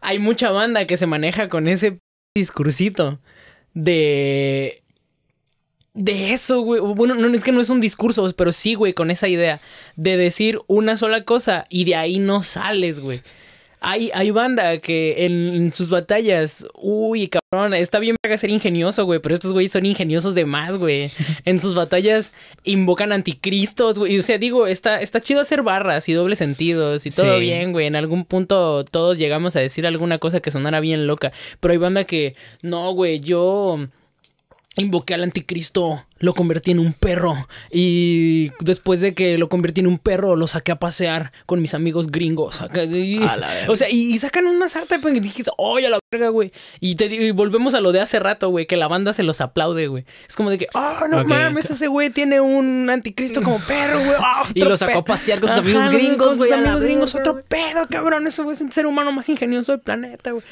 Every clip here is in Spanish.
hay mucha banda que se maneja con ese discursito de... De eso, güey. Bueno, no es que no es un discurso, pero sí, güey, con esa idea de decir una sola cosa y de ahí no sales, güey. Hay, banda que en sus batallas, uy, cabrón, está bien para ser ingenioso, güey, pero estos güeyes son ingeniosos de más, güey. En sus batallas invocan anticristos, güey. O sea, digo, está, está chido hacer barras y dobles sentidos y todo bien, güey. En algún punto todos llegamos a decir alguna cosa que sonara bien loca, pero hay banda que, no, güey, yo invoqué al anticristo lo convertí en un perro. Y después de que lo convertí en un perro, lo saqué a pasear con mis amigos gringos. o sea, y, sacan una sarta pues, y dijiste... oye, a la verga, güey. Y, volvemos a lo de hace rato, güey, que la banda se los aplaude, güey. Es como de que, oh, no mames, ese güey tiene un anticristo como perro, güey. Ah, y lo sacó a pasear con sus amigos gringos, güey. amigos gringos, otro pedo, cabrón. Ese güey, es el ser humano más ingenioso del planeta, güey.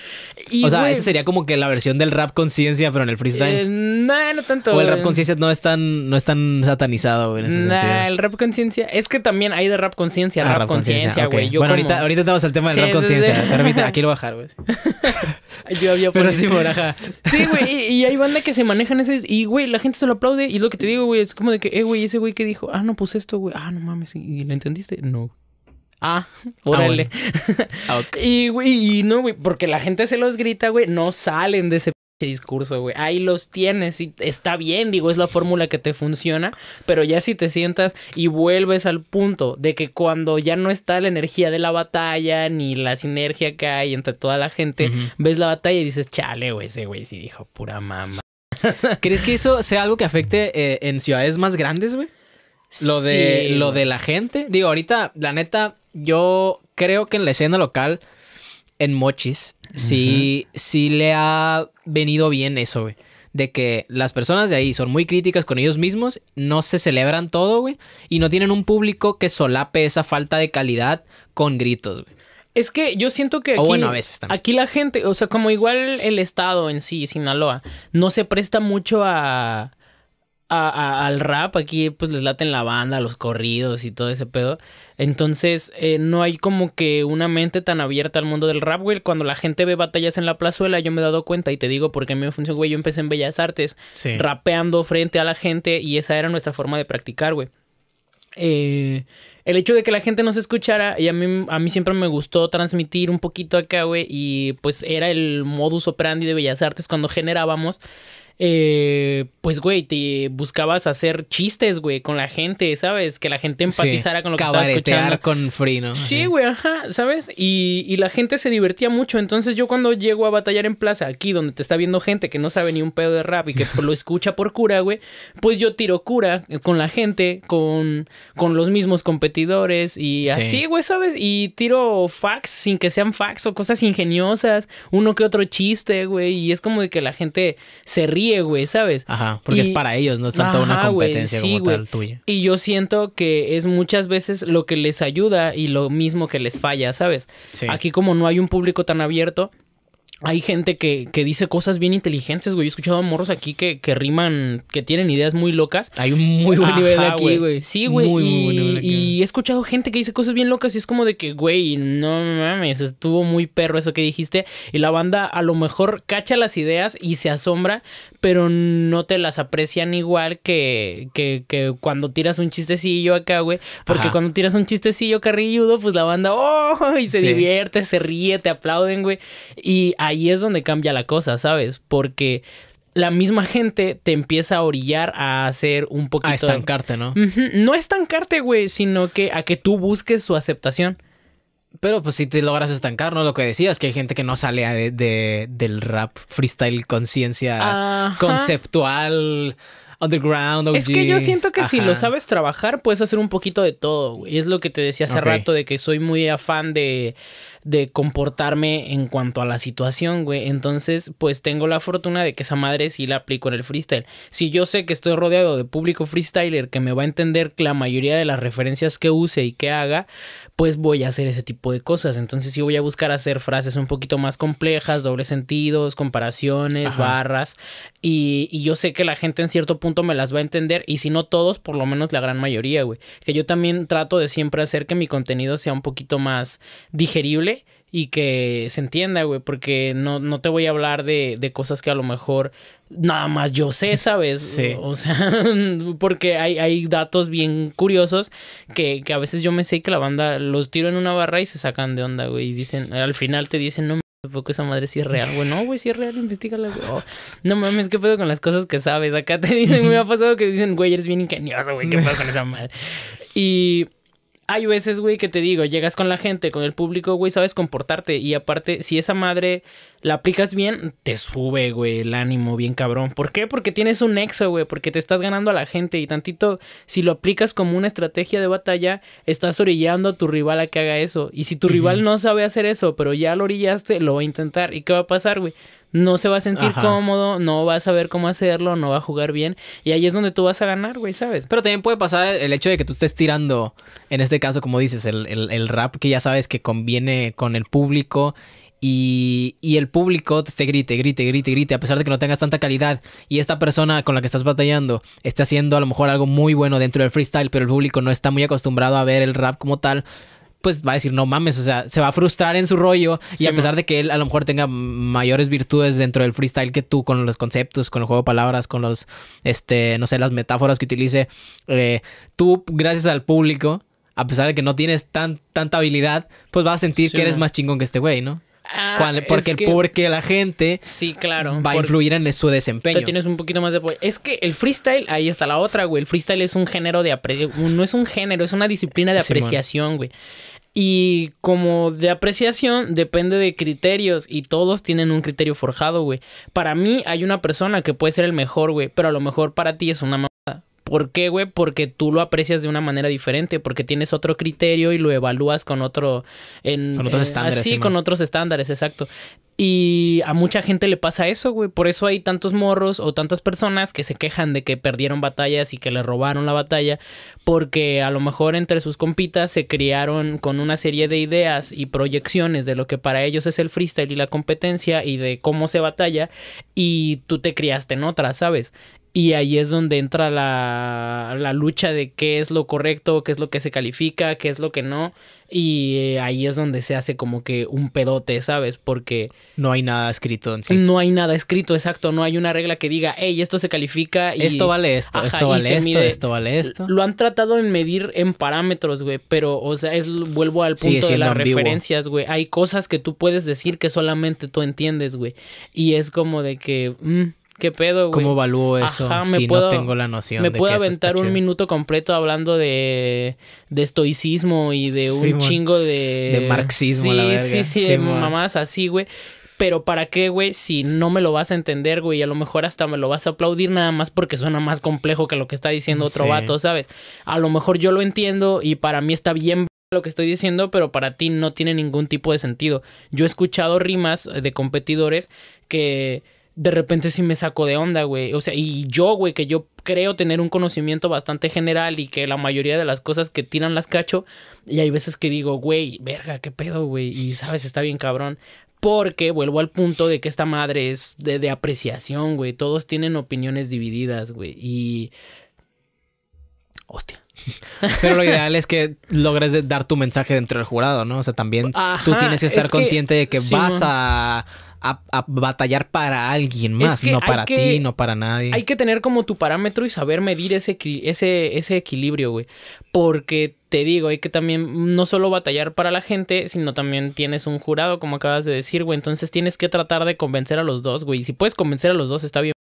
o sea, esa sería como que la versión del rap conciencia, pero en el freestyle. Eh, no, no tanto. O el rap eh. conciencia no es están no es satanizado, güey, en ese nah, el rap conciencia. Es que también hay de rap conciencia, ah, rap, conciencia, güey. Bueno, ahorita, ahorita estamos al tema del rap conciencia. Sí, aquí lo bajar güey. Yo había Pero sí, moraja. Sí, güey. Y, hay banda que se manejan ese, Y, güey, la gente se lo aplaude. Y lo que te digo, güey, es como de que, eh, güey, ese güey que dijo, ah, no, pues esto, güey. Ah, no mames. ¿Y lo entendiste? No. Ah, ah órale. Ah, y, güey, y no, güey, porque la gente se los grita, güey, no salen de ese discurso, güey. Ahí los tienes y está bien, digo, es la fórmula que te funciona, pero ya si te sientas y vuelves al punto de que cuando ya no está la energía de la batalla ni la sinergia que hay entre toda la gente, ves la batalla y dices, chale, güey, ese güey sí dijo pura mama. ¿Crees que eso sea algo que afecte eh, en ciudades más grandes, güey? Lo de lo de la gente. Digo, ahorita la neta yo creo que en la escena local en Mochis, sí, le ha venido bien eso, güey. De que las personas de ahí son muy críticas con ellos mismos, no se celebran todo, güey, y no tienen un público que solape esa falta de calidad con gritos, güey. Es que yo siento que aquí la gente, o sea, como igual el estado en sí, Sinaloa, no se presta mucho a, al rap aquí pues les laten la banda, los corridos y todo ese pedo. Entonces eh, no hay como que una mente tan abierta al mundo del rap, güey. Cuando la gente ve batallas en la plazuela, yo me he dado cuenta y te digo porque a mí me funcionó, güey. Yo empecé en Bellas Artes rapeando frente a la gente y esa era nuestra forma de practicar, güey. Eh, el hecho de que la gente nos escuchara, y a mí, a mí siempre me gustó transmitir un poquito acá, güey, y pues era el modus operandi de Bellas Artes cuando generábamos. Eh, pues, güey, te buscabas hacer chistes, güey, con la gente, ¿sabes? Que la gente empatizara con lo que estaba escuchando. con ¿no? Sí, güey, ajá, ¿sabes? Y, la gente se divertía mucho. Entonces, yo cuando llego a batallar en plaza, aquí donde te está viendo gente que no sabe ni un pedo de rap y que lo escucha por cura, güey, pues yo tiro cura con la gente, con, con los mismos competidores y así, güey, ¿sabes? Y tiro fax sin que sean fax o cosas ingeniosas, uno que otro chiste, güey, y es como de que la gente se ríe güey, ¿sabes? Ajá, porque es para ellos, no es tanto una competencia como tal tuya. Y yo siento que es muchas veces lo que les ayuda y lo mismo que les falla, ¿sabes? Aquí como no hay un público tan abierto, hay gente que, que, dice cosas bien inteligentes, güey. Yo he escuchado a morros aquí que, que, riman, que tienen ideas muy locas. Hay un muy buen nivel aquí, güey. Sí, güey. y, he escuchado gente que dice cosas bien locas y es como de que, güey, no mames, estuvo muy perro eso que dijiste. Y la banda a lo mejor cacha las ideas y se asombra, pero no te las aprecian igual que, que, cuando tiras un chistecillo acá, güey. Porque cuando tiras un chistecillo carrilludo, pues la banda, ¡oh! Y se divierte, se ríe, te aplauden, güey. Y ahí es donde cambia la cosa, ¿sabes? Porque la misma gente te empieza a orillar a hacer un poquito... A estancarte, ¿no? No estancarte, güey, sino que a que tú busques su aceptación. Pero pues si te logras estancar, ¿no? Lo que decías, que hay gente que no sale de, del rap freestyle conciencia conceptual underground, OG. Es que yo siento que si lo sabes trabajar, puedes hacer un poquito de todo, güey. Es lo que te decía hace rato de que soy muy afán de de comportarme en cuanto a la situación, güey. Entonces, pues tengo la fortuna de que esa madre sí la aplico en el freestyle. Si yo sé que estoy rodeado de público freestyler que me va a entender la mayoría de las referencias que use y que haga, pues voy a hacer ese tipo de cosas. Entonces, sí voy a buscar hacer frases un poquito más complejas, dobles sentidos, comparaciones, barras. Y, y yo sé que la gente en cierto punto me las va a entender. Y si no todos, por lo menos la gran mayoría, güey. Que yo también trato de siempre hacer que mi contenido sea un poquito más digerible y que se entienda, güey, porque no, no te voy a hablar de, cosas que a lo mejor nada más yo sé, ¿sabes? Sí. O sea, porque hay, hay datos bien curiosos que, a veces yo me sé que la banda los tiro en una barra y se sacan de onda, güey, y dicen, al final te dicen, no porque esa madre sí es real, güey. No, güey, sí es real, investigala, güey. Oh, no mames, ¿qué pedo con las cosas que sabes? Acá te dicen, me ha pasado que dicen, güey, eres bien ingenioso, güey, ¿qué pedo con esa madre? Y hay veces, güey, que te digo, llegas con la gente, con el público, güey, sabes comportarte. Y aparte, si esa madre la aplicas bien, te sube, güey, el ánimo bien cabrón. ¿Por qué? Porque tienes un nexo, güey, porque te estás ganando a la gente. Y tantito, si lo aplicas como una estrategia de batalla, estás orillando a tu rival a que haga eso. Y si tu rival no sabe hacer eso, pero ya lo orillaste, lo va a intentar. ¿Y qué va a pasar, güey? no se va a sentir cómodo, no va a saber cómo hacerlo, no va a jugar bien. Y ahí es donde tú vas a ganar, güey, ¿sabes? Pero también puede pasar el hecho de que tú estés tirando, en este caso, como dices, el, el rap que ya sabes que conviene con el público. Y, y, el público te grite, grite, grite, grite, a pesar de que no tengas tanta calidad y esta persona con la que estás batallando esté haciendo a lo mejor algo muy bueno dentro del freestyle, pero el público no está muy acostumbrado a ver el rap como tal, pues va a decir, no mames, o sea, se va a frustrar en su rollo y a pesar de que él a lo mejor tenga mayores virtudes dentro del freestyle que tú, con los conceptos, con el juego de palabras, con los, este, no sé, las metáforas que utilice, eh, tú, gracias al público, a pesar de que no tienes tan, tanta habilidad, pues vas a sentir que eres más chingón que este güey, ¿no? Ah, porque, porque la gente sí, claro, va a influir en su desempeño. Tienes un poquito más de Es que el freestyle, ahí está la otra, güey. El freestyle es un género de No es un género, es una disciplina de apreciación, güey. Y como de apreciación depende de criterios y todos tienen un criterio forjado, güey. Para mí hay una persona que puede ser el mejor, güey, pero a lo mejor para ti es una ¿Por qué, güey? Porque tú lo aprecias de una manera diferente, porque tienes otro criterio y lo evalúas con otro... En, con otros eh, estándares. sí, con otros estándares, exacto. Y a mucha gente le pasa eso, güey. Por eso hay tantos morros o tantas personas que se quejan de que perdieron batallas y que le robaron la batalla, porque a lo mejor entre sus compitas se criaron con una serie de ideas y proyecciones de lo que para ellos es el freestyle y la competencia y de cómo se batalla, y tú te criaste en otra, ¿sabes? Y ahí es donde entra la, lucha de qué es lo correcto, qué es lo que se califica, qué es lo que no. Y eh, ahí es donde se hace como que un pedote, ¿sabes? Porque... No hay nada escrito en sí. No hay nada escrito, exacto. No hay una regla que diga, hey, esto se califica y... Esto vale esto, esto vale esto, esto vale esto. Lo han tratado en medir en parámetros, güey. Pero, o sea, es, vuelvo al punto de las referencias, güey. Hay cosas que tú puedes decir que solamente tú entiendes, güey. Y es como de que... Mm, ¿Qué pedo, güey? ¿Cómo evalúo eso Ajá, me puedo, tengo la noción? Me de puedo aventar un minuto completo hablando de, de estoicismo y de un chingo de... De marxismo, sí, la verga. Sí, sí, sí, de mamás así, güey. Pero ¿para qué, güey? Si no me lo vas a entender, güey. Y a lo mejor hasta me lo vas a aplaudir nada más porque suena más complejo que lo que está diciendo otro vato, ¿sabes? A lo mejor yo lo entiendo y para mí está bien lo que estoy diciendo, pero para ti no tiene ningún tipo de sentido. Yo he escuchado rimas de competidores que de repente sí me saco de onda, güey. O sea, y yo, güey, que yo creo tener un conocimiento bastante general y que la mayoría de las cosas que tiran las cacho. Y hay veces que digo, güey, verga, qué pedo, güey. Y sabes, está bien cabrón. Porque vuelvo al punto de que esta madre es de, de apreciación, güey. Todos tienen opiniones divididas, güey. Y. Hostia. Pero lo ideal es que logres dar tu mensaje dentro del jurado, ¿no? O sea, también tú tienes que estar consciente de que vas a a, batallar para alguien más, no para ti, no para nadie. Hay que tener como tu parámetro y saber medir ese, ese, ese equilibrio, güey. Porque te digo, hay que también no solo batallar para la gente, sino también tienes un jurado, como acabas de decir, güey. Entonces tienes que tratar de convencer a los dos, güey. Y si puedes convencer a los dos, está bien